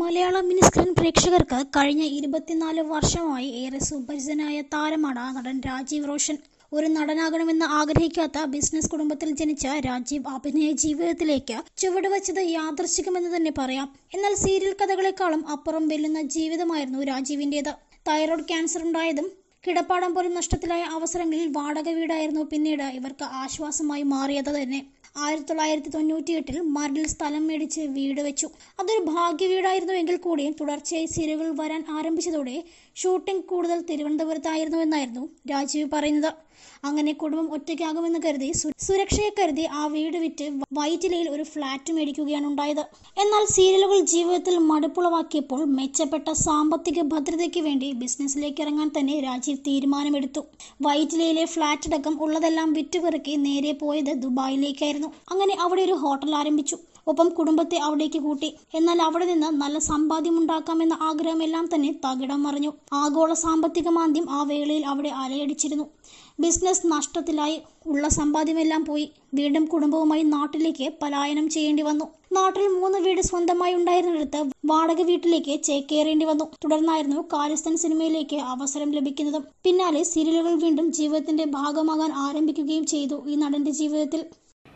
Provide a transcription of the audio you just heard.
മലയാള മിനിസ്ക്രീൻ പ്രേക്ഷകർക്ക് കഴിഞ്ഞ ഇരുപത്തിനാല് വർഷമായി ഏറെ സുപരിചിതനായ താരമാണ് നടൻ രാജീവ് റോഷൻ ഒരു നടനാകണമെന്ന് ആഗ്രഹിക്കാത്ത ബിസിനസ് കുടുംബത്തിൽ ജനിച്ച രാജീവ് അഭിനയ ജീവിതത്തിലേക്ക് ചുവടുവച്ചത് യാദർശികമെന്ന് തന്നെ പറയാം എന്നാൽ സീരിയൽ കഥകളെക്കാളും അപ്പുറം വെല്ലുന്ന ജീവിതമായിരുന്നു രാജീവിൻ്റേത് തൈറോയ്ഡ് ക്യാൻസർ ഉണ്ടായതും കിടപ്പാടം പോലും നഷ്ടത്തിലായ അവസരങ്ങളിൽ വാടക വീടായിരുന്നു പിന്നീട് ഇവർക്ക് ആശ്വാസമായി മാറിയത് തന്നെ ആയിരത്തി തൊള്ളായിരത്തി തൊണ്ണൂറ്റി എട്ടിൽ മരടിൽ സ്ഥലം മേടിച്ച് വീട് വെച്ചു അതൊരു ഭാഗ്യ വീടായിരുന്നു എങ്കിൽ കൂടിയും തുടർച്ചയായി സീരിയലുകൾ വരാൻ ആരംഭിച്ചതോടെ ഷൂട്ടിംഗ് കൂടുതൽ തിരുവനന്തപുരത്തായിരുന്നു എന്നായിരുന്നു രാജീവ് പറയുന്നത് അങ്ങനെ കുടുംബം ഒറ്റയ്ക്കാകുമെന്ന് കരുതി സുരക്ഷയെ കരുതി ആ വീട് വിറ്റ് വൈറ്റിലയിൽ ഒരു ഫ്ലാറ്റ് മേടിക്കുകയാണ് ഉണ്ടായത് എന്നാൽ സീരിയലുകൾ ജീവിതത്തിൽ മടുപ്പുളവാക്കിയപ്പോൾ മെച്ചപ്പെട്ട സാമ്പത്തിക ഭദ്രതയ്ക്ക് വേണ്ടി ബിസിനസ്സിലേക്ക് ഇറങ്ങാൻ തന്നെ രാജീവ് രാജീവ് തീരുമാനമെടുത്തു വൈറ്റിലയിലെ ഫ്ളാറ്റ് അടക്കം ഉള്ളതെല്ലാം വിറ്റുപെറുക്കി നേരെ പോയത് ദുബായിലേക്കായിരുന്നു അങ്ങനെ അവിടെ ഒരു ഹോട്ടൽ ആരംഭിച്ചു ഒപ്പം കുടുംബത്തെ അവിടേക്ക് കൂട്ടി എന്നാൽ അവിടെ നിന്ന് നല്ല സമ്പാദ്യം ഉണ്ടാക്കാമെന്ന ആഗ്രഹമെല്ലാം തന്നെ തകിടം മറിഞ്ഞു ആഗോള സാമ്പത്തിക മാന്ദ്യം ആ വേളയിൽ അവിടെ അലയടിച്ചിരുന്നു ബിസിനസ് നഷ്ടത്തിലായി ഉള്ള സമ്പാദ്യമെല്ലാം പോയി വീണ്ടും കുടുംബവുമായി നാട്ടിലേക്ക് പലായനം ചെയ്യേണ്ടി വന്നു നാട്ടിൽ മൂന്ന് വീട് സ്വന്തമായി ഉണ്ടായിരുന്നിടത്ത് വാടക വീട്ടിലേക്ക് ചേക്കേറേണ്ടി വന്നു തുടർന്നായിരുന്നു കാലിസ്ഥൻ സിനിമയിലേക്ക് അവസരം ലഭിക്കുന്നതും പിന്നാലെ സീരിയലുകൾ വീണ്ടും ജീവിതത്തിന്റെ ഭാഗമാകാൻ ആരംഭിക്കുകയും ചെയ്തു ഈ നടന്റെ ജീവിതത്തിൽ